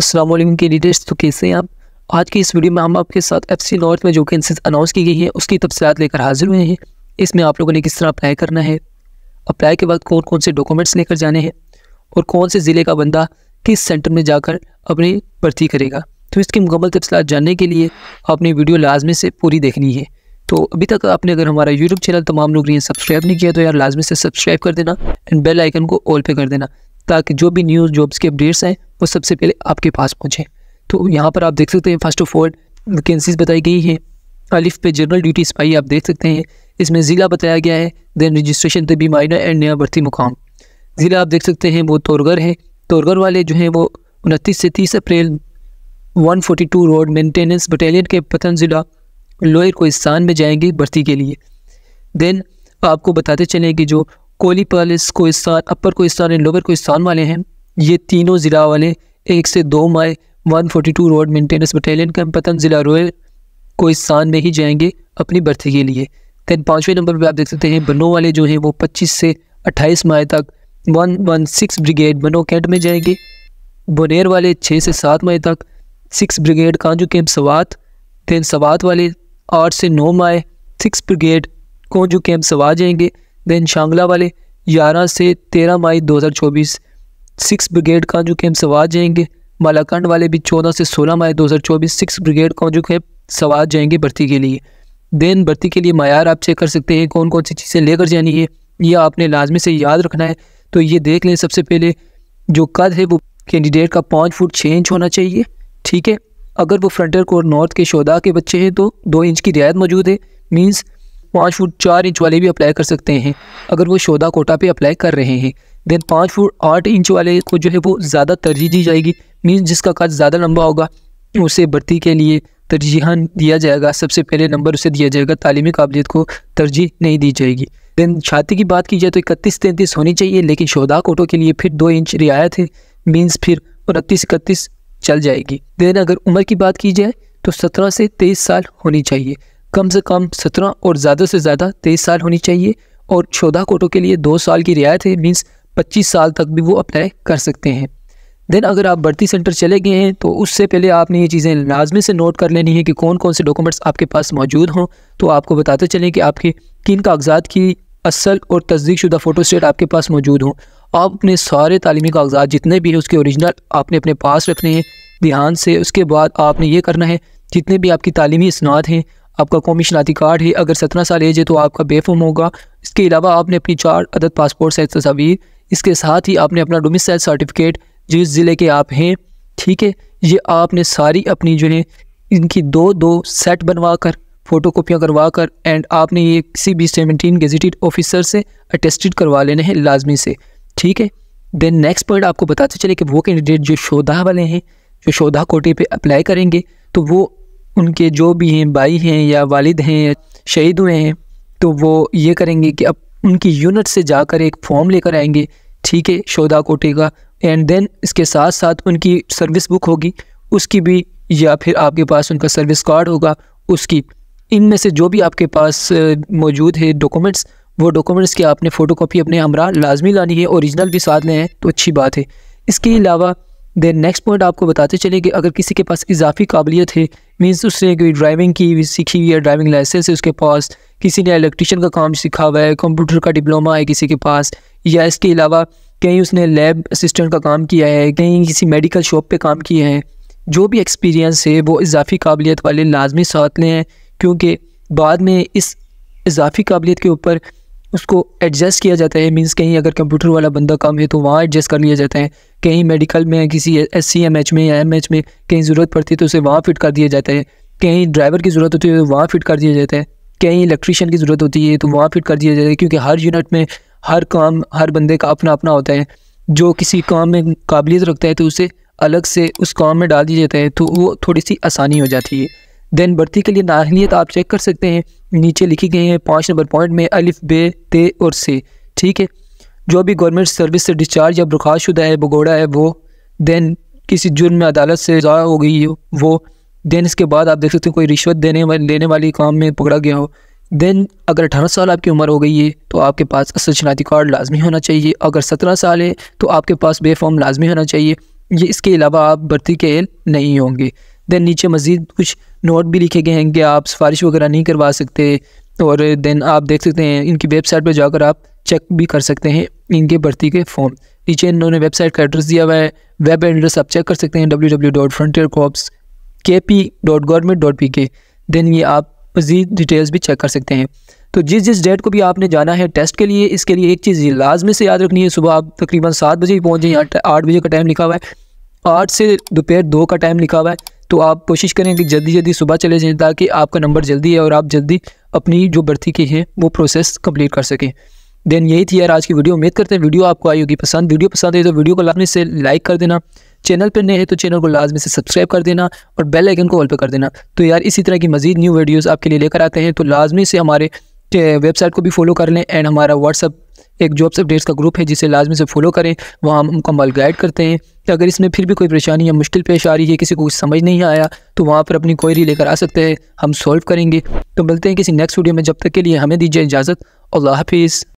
असलम के लीडर्स तो कैसे हैं आप आज की इस वीडियो में हम आपके साथ एफ सी नॉर्थ में जो वैकेंसीज अनाउंस की गई है उसकी तफसीत लेकर हाजिर हुए हैं इसमें आप लोगों ने किस तरह अप्लाई करना है अप्लाई के बाद कौन कौन से डॉक्यूमेंट्स लेकर जाने हैं और कौन से ज़िले का बंदा किस सेंटर में जाकर अपनी भर्ती करेगा तो इसकी मुकम्मल तफसलत जानने के लिए आपने वीडियो लाजमी से पूरी देखनी है तो अभी तक आपने अगर हमारा यूट्यूब चैनल तमाम लोग ने सब्सक्राइब नहीं किया तो यार लाजमी से सब्सक्राइब कर देना एंड बेल आइकन को ऑल पे कर देना ताकि जो भी न्यूज़ जॉब्स के अपडेट्स हैं वो सबसे पहले आपके पास पहुँचें तो यहाँ पर आप देख सकते हैं फर्स्ट ऑफ ऑल वैकेंसीज बताई गई हैं अलिफ पे जनरल ड्यूटी सिपाही आप देख सकते हैं इसमें ज़िला बताया गया है देन रजिस्ट्रेशन भी माइनर एंड नया भर्ती मुकाम ज़िला आप देख सकते हैं वो तोरगर है तोरगर वाले जो हैं वो उनतीस से तीस अप्रैल 142 रोड मेंटेनेंस बटालियन के पतन ज़िला लोयर कोस्तान में जाएंगे भर्ती के लिए देन आपको बताते चलें कि जो Kolai Palas Kohistan upper Kohistan and lower Kohistan वाले हैं ये तीनों ज़िला वाले एक से दो माई 142 रोड मेंटेनेंस बटालियन का पतन ज़िला रोयल कोहिस्तान में ही जाएंगे अपनी भर्ती के लिए दैन पाँचवें नंबर पर आप देख सकते हैं बनो वाले जो हैं वो पच्चीस से अट्ठाईस माह तक one one six brigade Bannu cantt में जाएंगे बोनेर वाले छः से सात माह तक six brigade Kanju camp Swat then Swat वाले आठ से नौ माह सिक्स ब्रिगेड कांजू कैंप सवा जाएंगे देन शांगला वाले 11 से 13 मई 2024 सिक्स ब्रिगेड का जो कैंप सवार जाएंगे बालाकंड वाले भी 14 से 16 मई 2024 सिक्स ब्रिगेड का जो कैंप सवार जाएंगे भर्ती के लिए देन भर्ती के लिए मैार आप चेक कर सकते हैं कौन कौन सी चीज़ें लेकर जानी है यह आपने लाजमी से याद रखना है तो ये देख लें सबसे पहले जो कद है वो कैंडिडेट का पाँच फुट छः इंच होना चाहिए ठीक है अगर वो फ्रंटर कोर नॉर्थ के शोदा के बच्चे हैं तो दो इंच की रियायत मौजूद है मींस पाँच फुट चार इंच वाले भी अप्लाई कर सकते हैं अगर वो शोदा कोटा पे अप्लाई कर रहे हैं देन पाँच फुट आठ इंच वाले को जो है वो ज़्यादा तरजीह दी जाएगी मीन्स जिसका काज ज़्यादा लंबा होगा उसे भर्ती के लिए तरजीह दिया जाएगा सबसे पहले नंबर उसे दिया जाएगा तालीमी काबिलियत को तरजीह नहीं दी जाएगी देन छाती की बात की जाए तो इकतीस तैंतीस होनी चाहिए लेकिन शोदा कोटों के लिए फिर दो इंच रियायत है मीन्स फिर उनतीस इकतीस चल जाएगी देन अगर उम्र की बात की जाए तो सत्रह से तेईस साल होनी चाहिए कम से कम सत्रह और ज़्यादा से ज़्यादा तेईस साल होनी चाहिए और शोधा कोटों के लिए दो साल की रियायत है मीन्स पच्चीस साल तक भी वो अप्लाई कर सकते हैं देन अगर आप बढ़ती सेंटर चले गए हैं तो उससे पहले आपने ये चीज़ें लाजमी से नोट कर लेनी है कि कौन कौन से डॉक्यूमेंट्स आपके पास मौजूद हों तो आपको बताते चलें कि आपके किन कागजात की असल और तस्दीकशुदा फ़ोटोस्टेट आपके पास मौजूद हों आप अपने सारे तलीमी कागजात जितने भी हैं उसके औरिजिनल आपने अपने पास रखने हैं ध्यान से उसके बाद आपने ये करना है जितने भी आपकी तलीमी इसनात हैं आपका कौमी शनाती कार्ड है अगर सत्रह साल एज है तो आपका बेफॉर्म होगा इसके अलावा आपने अपनी चार अदद पासपोर्ट साइज तस्वीर इसके साथ ही आपने अपना डोमिसाइल सर्टिफिकेट जिस ज़िले के आप हैं ठीक है ये आपने सारी अपनी जो है इनकी दो दो सेट बनवा कर फ़ोटो कापियाँ करवा कर एंड आपने ये किसी भी सेवनटीन गजटेड ऑफिसर से अटेस्टेड करवा लेने हैं लाजमी से ठीक है देन नेक्स्ट पॉइंट आपको बताते चले कि वो कैंडिडेट जो शोधा वाले हैं जो शोधा कोटे पे अप्लाई करेंगे तो वो उनके जो भी हैं भाई हैं या वालिद हैं शहीद हुए हैं तो वो ये करेंगे कि अब उनकी यूनिट से जाकर एक फॉर्म लेकर आएंगे ठीक है शोधा कोटे का एंड देन इसके साथ साथ उनकी सर्विस बुक होगी उसकी भी या फिर आपके पास उनका सर्विस कार्ड होगा उसकी इनमें से जो भी आपके पास मौजूद है डॉक्यूमेंट्स वो डॉक्यूमेंट्स की आपने फ़ोटोकॉपी अपने हमरा लाजमी लानी है ओरिजिनल भी साथ है तो अच्छी बात है इसके अलावा देन नेक्स्ट पॉइंट आपको बताते चले कि अगर किसी के पास इजाफी काबिलियत है मीन्स उसने कोई ड्राइविंग की सीखी हुई है ड्राइविंग लाइसेंस है उसके पास किसी ने इलेक्ट्रिशियन का काम सीखा हुआ है कंप्यूटर का डिप्लोमा है किसी के पास या इसके अलावा कहीं उसने लैब असिस्टेंट का काम किया है कहीं किसी मेडिकल शॉप पे काम किए हैं जो भी एक्सपीरियंस है वो इजाफी काबिलियत वाले लाजमी साथ लें क्योंकि बाद में इस इजाफी काबिलियत के ऊपर उसको एडजस्ट किया जाता है मींस कहीं अगर कंप्यूटर वाला बंदा कम है तो वहाँ एडजस्ट कर लिया जाता है कहीं मेडिकल में किसी एस सी एम एच में या एम एच में कहीं ज़रूरत पड़ती है तो उसे वहाँ फिट कर दिया जाता है कहीं ड्राइवर की ज़रूरत होती है तो वहाँ फिट कर दिया जाता है कहीं इलेक्ट्रीशियन की ज़रूरत होती है तो वहाँ फिट कर दिया जाता है क्योंकि हर यूनिट में हर काम हर बंदे का अपना अपना होता है जो किसी काम में काबिलियत रखता है तो उसे अलग से उस काम में डाल दिया जाता है तो वो थोड़ी सी आसानी हो जाती है देन भर्ती के लिए नाहलीत आप चेक कर सकते हैं नीचे लिखी गई है पाँच नंबर पॉइंट में अलिफ बे ते और से ठीक है जो भी गवर्नमेंट सर्विस से डिस्चार्ज या बर्खास्त शुदा है भगोड़ा है वो दैन किसी जुर्म में अदालत से ज़ाया हो गई हो वो दैन इसके बाद आप देख सकते हो कोई रिश्वत देने लेने वाली काम में पकड़ा गया हो दैन अगर अठारह साल आपकी उम्र हो गई है तो आपके पास असल शनाती कार्ड लाजमी होना चाहिए अगर सत्रह साल है तो आपके पास बे फॉर्म लाजमी होना चाहिए ये इसके अलावा आप भर्ती के नहीं होंगे दैन नीचे मज़ीद कुछ नोट भी लिखे गए हैं कि आप सिफारिश वगैरह नहीं करवा सकते और दैन आप देख सकते हैं इनकी वेबसाइट पर जाकर आप चेक भी कर सकते हैं इनके भर्ती के फॉर्म नीचे इन्होंने वेबसाइट का एड्रेस दिया हुआ है वेब एड्रेस आप चेक कर सकते हैं W W dot frontier corps K P dot government dot P K then ये आप मज़ीद डिटेल्स भी चेक कर सकते हैं तो जिस जिस डेट को भी आपने जाना है टेस्ट के लिए इसके लिए एक चीज़ लाजमी से याद रखनी है सुबह आप तकरीबन सात बजे ही पहुँच आठ बजे का टाइम लिखा हुआ है आठ से दोपहर दो का टाइम लिखा हुआ है तो आप कोशिश करें कि जल्दी जल्दी सुबह चले जाएँ ताकि आपका नंबर जल्दी है और आप जल्दी अपनी जो भर्ती की है वो प्रोसेस कम्प्लीट कर सकें देन यही थी यार आज की वीडियो उम्मीद करते हैं वीडियो आपको आई होगी पसंद वीडियो पसंद आई तो वीडियो को लाजमी से लाइक कर देना चैनल पर नए हैं तो चैनल को लाजमी से सब्सक्राइब कर देना और बेल आइकन को ऑल पर कर देना तो यार इसी तरह की मजीद न्यू वीडियोज़ आपके लिए लेकर आते हैं तो लाजमी से हमारे वेबसाइट को भी फॉलो कर लें एंड हमारा व्हाट्सअप एक जॉब्स अपडेट्स का ग्रुप है जिसे लाजमी से फॉलो करें वहाँ हम मुकम्मल गाइड करते हैं तो अगर इसमें फिर भी कोई परेशानी या मुश्किल पेश आ रही है किसी को कुछ समझ नहीं आया तो वहाँ पर अपनी क्वेरी लेकर आ सकते हैं हम सॉल्व करेंगे तो मिलते हैं किसी नेक्स्ट वीडियो में जब तक के लिए हमें दीजिए इजाज़त अल्लाह हाफिज़